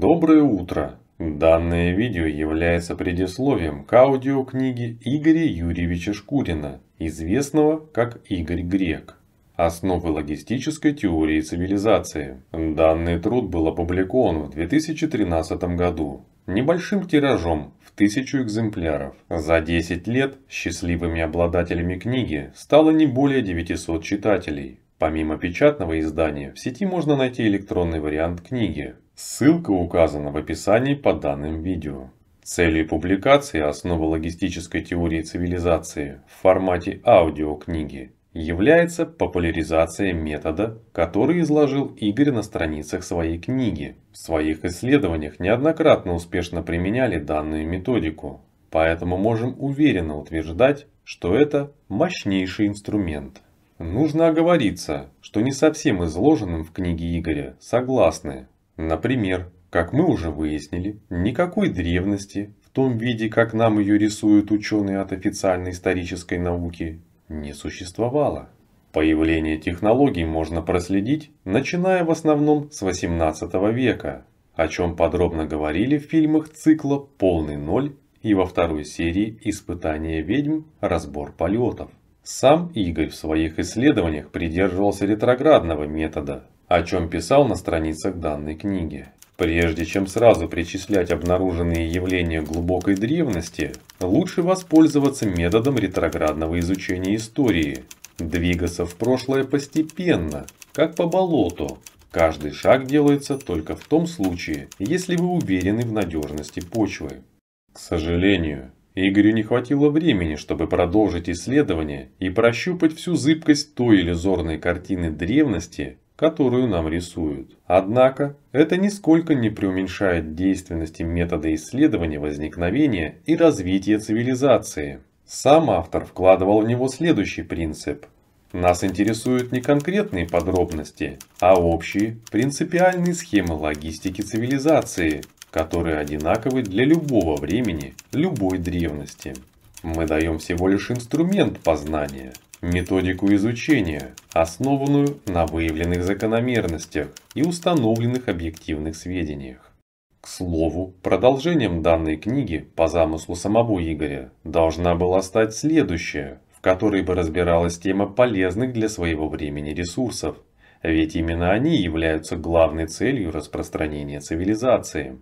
Доброе утро! Данное видео является предисловием к аудиокниге Игоря Юрьевича Шкурина, известного как Игорь Грек. Основы логистической теории цивилизации. Данный труд был опубликован в 2013 году небольшим тиражом в тысячу экземпляров. За 10 лет счастливыми обладателями книги стало не более 900 читателей. Помимо печатного издания, в сети можно найти электронный вариант книги. Ссылка указана в описании по данным видео. Целью публикации основы логистической теории цивилизации» в формате аудиокниги является популяризация метода, который изложил Игорь на страницах своей книги. В своих исследованиях неоднократно успешно применяли данную методику, поэтому можем уверенно утверждать, что это мощнейший инструмент. Нужно оговориться, что не совсем изложенным в книге Игоря согласны. Например, как мы уже выяснили, никакой древности в том виде, как нам ее рисуют ученые от официальной исторической науки, не существовало. Появление технологий можно проследить, начиная в основном с 18 века, о чем подробно говорили в фильмах цикла «Полный ноль» и во второй серии «Испытание ведьм. Разбор полетов». Сам Игорь в своих исследованиях придерживался ретроградного метода, о чем писал на страницах данной книги. Прежде чем сразу причислять обнаруженные явления глубокой древности, лучше воспользоваться методом ретроградного изучения истории, двигаться в прошлое постепенно, как по болоту. Каждый шаг делается только в том случае, если вы уверены в надежности почвы. К сожалению, Игорю не хватило времени, чтобы продолжить исследование и прощупать всю зыбкость той иллюзорной картины древности, которую нам рисуют. Однако, это нисколько не преуменьшает действенности метода исследования возникновения и развития цивилизации. Сам автор вкладывал в него следующий принцип. Нас интересуют не конкретные подробности, а общие, принципиальные схемы логистики цивилизации, которые одинаковы для любого времени, любой древности. Мы даем всего лишь инструмент познания, методику изучения, основанную на выявленных закономерностях и установленных объективных сведениях. К слову, продолжением данной книги по замыслу самого Игоря должна была стать следующая, в которой бы разбиралась тема полезных для своего времени ресурсов, ведь именно они являются главной целью распространения цивилизации.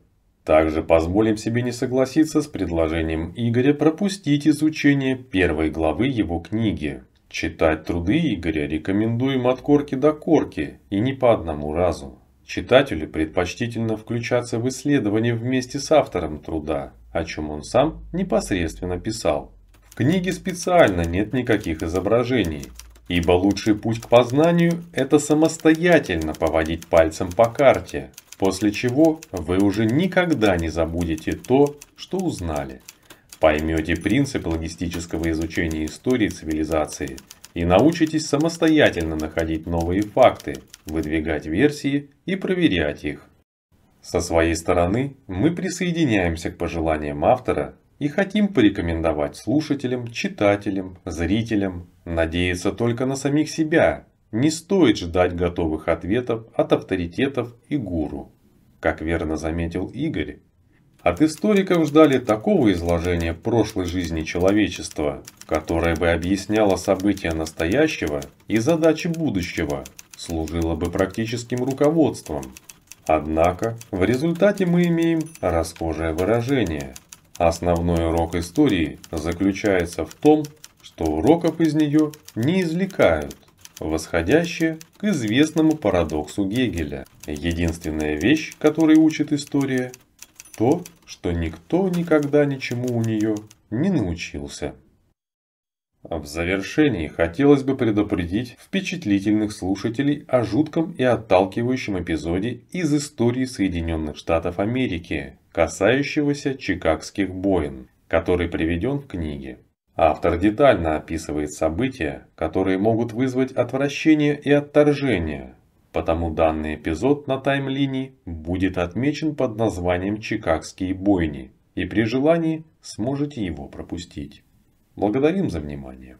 Также позволим себе не согласиться с предложением Игоря пропустить изучение первой главы его книги. Читать труды Игоря рекомендуем от корки до корки и не по одному разу. Читателю предпочтительно включаться в исследование вместе с автором труда, о чем он сам непосредственно писал. В книге специально нет никаких изображений, ибо лучший путь к познанию – это самостоятельно поводить пальцем по карте, После чего вы уже никогда не забудете то, что узнали. Поймете принцип логистического изучения истории цивилизации и научитесь самостоятельно находить новые факты, выдвигать версии и проверять их. Со своей стороны мы присоединяемся к пожеланиям автора и хотим порекомендовать слушателям, читателям, зрителям надеяться только на самих себя не стоит ждать готовых ответов от авторитетов и гуру. Как верно заметил Игорь, от историков ждали такого изложения прошлой жизни человечества, которое бы объясняло события настоящего и задачи будущего, служило бы практическим руководством. Однако, в результате мы имеем расхожее выражение. Основной урок истории заключается в том, что уроков из нее не извлекают восходящее к известному парадоксу Гегеля. Единственная вещь, которой учит история, то, что никто никогда ничему у нее не научился. В завершении хотелось бы предупредить впечатлительных слушателей о жутком и отталкивающем эпизоде из истории Соединенных Штатов Америки, касающегося чикагских бойн, который приведен в книге. Автор детально описывает события, которые могут вызвать отвращение и отторжение, потому данный эпизод на таймлинии будет отмечен под названием «Чикагские бойни» и при желании сможете его пропустить. Благодарим за внимание.